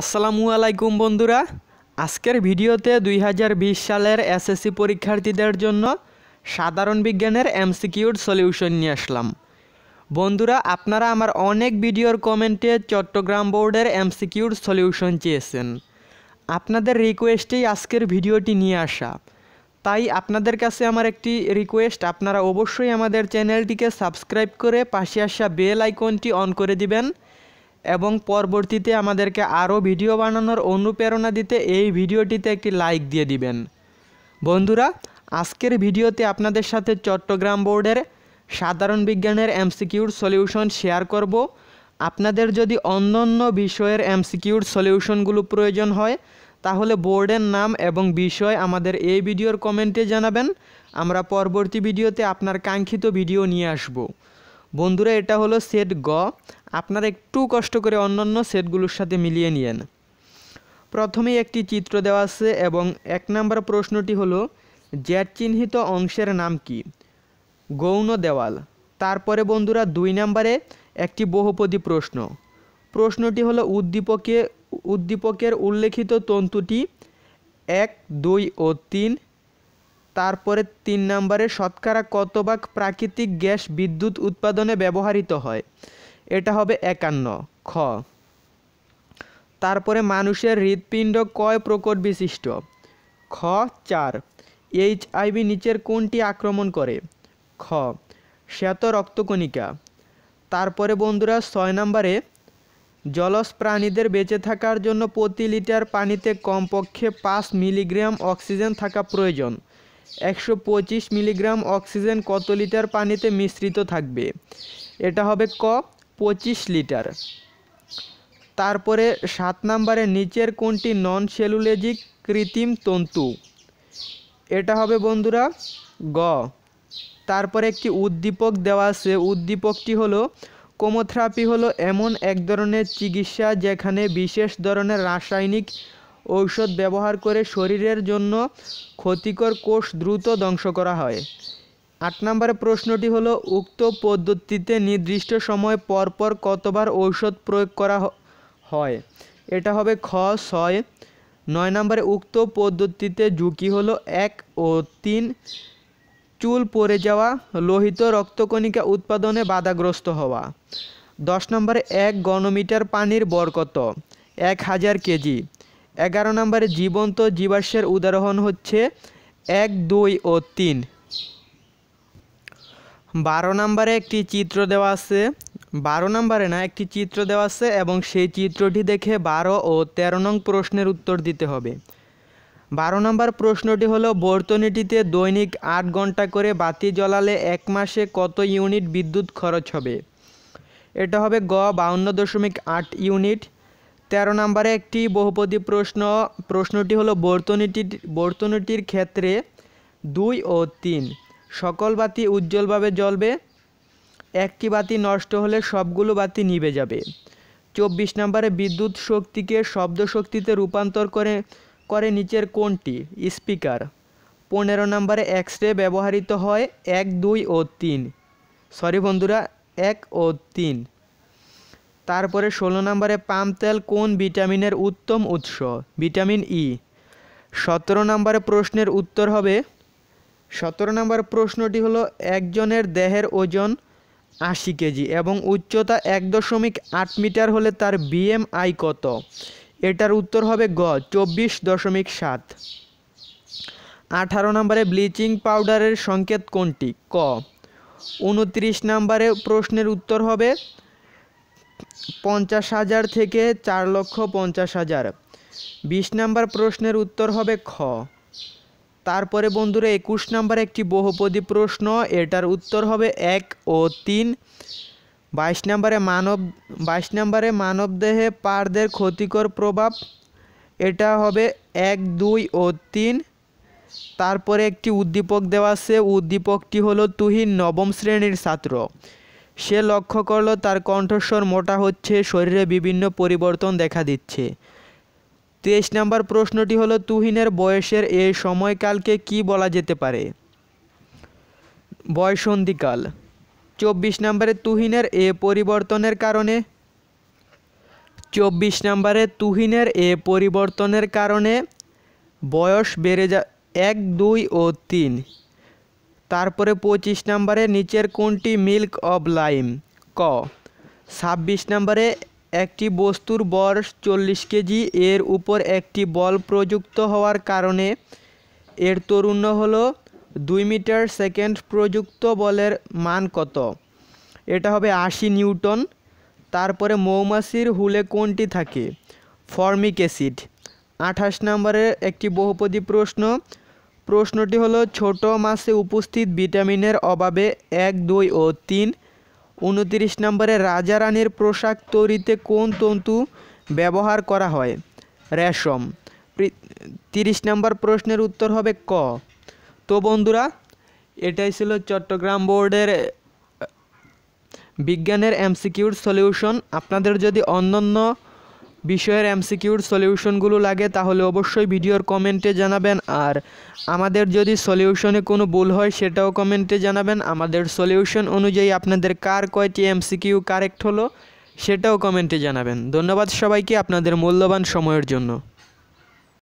আসসালামু আলাইকুম বন্ধুরা আজকের ভিডিওতে দুই সালের এসএসসি পরীক্ষার্থীদের জন্য সাধারণ বিজ্ঞানের এমসিকিউর সলিউশন নিয়ে আসলাম বন্ধুরা আপনারা আমার অনেক ভিডিওর কমেন্টে চট্টগ্রাম বোর্ডের এমসিকিউর সলিউশন চেয়েছেন আপনাদের রিকোয়েস্টেই আজকের ভিডিওটি নিয়ে আসা তাই আপনাদের কাছে আমার একটি রিকোয়েস্ট আপনারা অবশ্যই আমাদের চ্যানেলটিকে সাবস্ক্রাইব করে পাশে আসা বেল আইকনটি অন করে দিবেন এবং পরবর্তীতে আমাদেরকে আরও ভিডিও বানানোর অনুপ্রেরণা দিতে এই ভিডিওটিতে একটি লাইক দিয়ে দিবেন বন্ধুরা আজকের ভিডিওতে আপনাদের সাথে চট্টগ্রাম বোর্ডের সাধারণ বিজ্ঞানের এমসিকিউর সলিউশন শেয়ার করব আপনাদের যদি অন্য অন্য বিষয়ের এমসিকিউর সলিউশনগুলো প্রয়োজন হয় তাহলে বোর্ডের নাম এবং বিষয় আমাদের এই ভিডিওর কমেন্টে জানাবেন আমরা পরবর্তী ভিডিওতে আপনার কাঙ্ক্ষিত ভিডিও নিয়ে আসব বন্ধুরা এটা হলো সেট গ আপনারা একটু কষ্ট করে অন্যান্য সেটগুলোর সাথে মিলিয়ে নিয়েন প্রথমেই একটি চিত্র দেওয়া আছে এবং এক নম্বর প্রশ্নটি হলো জ্যাট চিহ্নিত অংশের নাম কি গৌণ দেওয়াল তারপরে বন্ধুরা দুই নম্বরে একটি বহুপদী প্রশ্ন প্রশ্নটি হলো উদ্দীপকে উদ্দীপকের উল্লেখিত তন্তুটি এক দুই ও তিন তারপরে তিন নম্বরে শতকরা কত ভাগ প্রাকৃতিক গ্যাস বিদ্যুৎ উৎপাদনে ব্যবহৃত হয় এটা হবে একান্ন খ তারপরে মানুষের হৃৎপিণ্ড কয় প্রকট বিশিষ্ট খ চার এইচ আইভি নিচের কোনটি আক্রমণ করে খ শ্বেত রক্তকণিকা তারপরে বন্ধুরা ছয় নম্বরে জলজ প্রাণীদের বেঁচে থাকার জন্য প্রতি লিটার পানিতে কমপক্ষে পাঁচ মিলিগ্রাম অক্সিজেন থাকা প্রয়োজন একশো মিলিগ্রাম অক্সিজেন কত লিটার পানিতে মিশ্রিত থাকবে এটা হবে ক পঁচিশ লিটার তারপরে সাত নম্বরে নিচের কোনটি নন সেলুলেজিক কৃত্রিম তন্তু এটা হবে বন্ধুরা গ তারপরে একটি উদ্দীপক দেওয়া আছে উদ্দীপকটি হলো কোমোথেরাপি হলো এমন এক ধরনের চিকিৎসা যেখানে বিশেষ ধরনের রাসায়নিক ঔষধ ব্যবহার করে শরীরের জন্য ক্ষতিকর কোষ দ্রুত ধ্বংস করা হয় আট নম্বরের প্রশ্নটি হলো উক্ত পদ্ধতিতে নির্দিষ্ট সময় পরপর কতবার ঔষধ প্রয়োগ করা হয় এটা হবে খ ছয় নয় নম্বরে উক্ত পদ্ধতিতে ঝুঁকি হলো এক ও তিন চুল পড়ে যাওয়া লোহিত রক্তকণিকা উৎপাদনে বাধাগ্রস্ত হওয়া দশ নম্বরে এক গণমিটার পানির বরকত এক হাজার কেজি এগারো নম্বরে জীবন্ত জীবাশ্মের উদাহরণ হচ্ছে এক দুই ও তিন বারো নম্বরে একটি চিত্র দেওয়া আছে বারো নম্বরে না একটি চিত্র দেওয়া আছে এবং সেই চিত্রটি দেখে বারো ও তেরো নং প্রশ্নের উত্তর দিতে হবে বারো নম্বর প্রশ্নটি হলো বর্তনীটিতে দৈনিক আট ঘন্টা করে বাতি জ্বলালে এক মাসে কত ইউনিট বিদ্যুৎ খরচ হবে এটা হবে গ বাউন্ন দশমিক আট ইউনিট তেরো নম্বরে একটি বহুপদী প্রশ্ন প্রশ্নটি হলো বর্তনীটির বর্তনীটির ক্ষেত্রে দুই ও তিন সকল বাতি উজ্জ্বলভাবে জ্বলবে একটি বাতি নষ্ট হলে সবগুলো বাতি নিভে যাবে চব্বিশ নম্বরে বিদ্যুৎ শক্তিকে শব্দ শক্তিতে রূপান্তর করে করে নিচের কোনটি স্পিকার পনেরো নম্বরে এক্স রে ব্যবহৃত হয় এক দুই ও তিন সরি বন্ধুরা এক ও তিন তারপরে ষোলো নম্বরে পাম তেল কোন ভিটামিনের উত্তম উৎস ভিটামিন ই সতেরো নম্বরে প্রশ্নের উত্তর হবে সতেরো নম্বর প্রশ্নটি হলো একজনের দেহের ওজন আশি কেজি এবং উচ্চতা এক দশমিক আট মিটার হলে তার বিএমআই কত এটার উত্তর হবে গ চব্বিশ দশমিক সাত আঠারো নম্বরে ব্লিচিং পাউডারের সংকেত কোনটি ক উনত্রিশ নম্বরে প্রশ্নের উত্তর হবে পঞ্চাশ হাজার থেকে চার লক্ষ পঞ্চাশ হাজার বিশ নম্বর প্রশ্নের উত্তর হবে খ তারপরে বন্ধুরা একুশ নাম্বার একটি বহুপদী প্রশ্ন এটার উত্তর হবে এক ও তিন বাইশ নম্বরে মানব বাইশ নম্বরে মানবদেহে পারদের ক্ষতিকর প্রভাব এটা হবে এক দুই ও তিন তারপরে একটি উদ্দীপক দেওয়া আছে উদ্দীপকটি হলো তুহিন নবম শ্রেণীর ছাত্র সে লক্ষ্য করলো তার কণ্ঠস্বর মোটা হচ্ছে শরীরে বিভিন্ন পরিবর্তন দেখা দিচ্ছে তেইশ নম্বর প্রশ্নটি হলো তুহিনের বয়সের এই সময়কালকে কি বলা যেতে পারে বয়সন্ধিকাল চব্বিশ নম্বরে তুহিনের এ পরিবর্তনের কারণে চব্বিশ নম্বরে তুহিনের এ পরিবর্তনের কারণে বয়স বেড়ে যা এক দুই ও তিন তারপরে পঁচিশ নম্বরে নিচের কোনটি মিল্ক অব লাইম ক ছাব্বিশ নম্বরে একটি বস্তুর বর চল্লিশ কেজি এর উপর একটি বল প্রযুক্ত হওয়ার কারণে এর তরুণ্য হল দুই মিটার সেকেন্ড প্রযুক্ত বলের মান কত এটা হবে আশি নিউটন তারপরে মৌমাছির হুলে কোনটি থাকে ফর্মিক অ্যাসিড আঠাশ নম্বরের একটি বহুপদী প্রশ্ন প্রশ্নটি হলো ছোট মাসে উপস্থিত ভিটামিনের অভাবে এক দুই ও তিন উনতিরিশ নম্বরে রাজা রানীর পোশাক তৈরিতে কোন তন্তু ব্যবহার করা হয় রেশম তিরিশ নম্বর প্রশ্নের উত্তর হবে ক তো বন্ধুরা এটাই ছিল চট্টগ্রাম বোর্ডের বিজ্ঞানের এমসিকিউর সলিউশন আপনাদের যদি অন্যান্য বিষয়ের এমসিকিউর সলিউশনগুলো লাগে তাহলে অবশ্যই ভিডিওর কমেন্টে জানাবেন আর আমাদের যদি সলিউশনে কোনো ভুল হয় সেটাও কমেন্টে জানাবেন আমাদের সলিউশন অনুযায়ী আপনাদের কার কয়টি এমসিকিউ কারেক্ট হলো সেটাও কমেন্টে জানাবেন ধন্যবাদ সবাইকে আপনাদের মূল্যবান সময়ের জন্য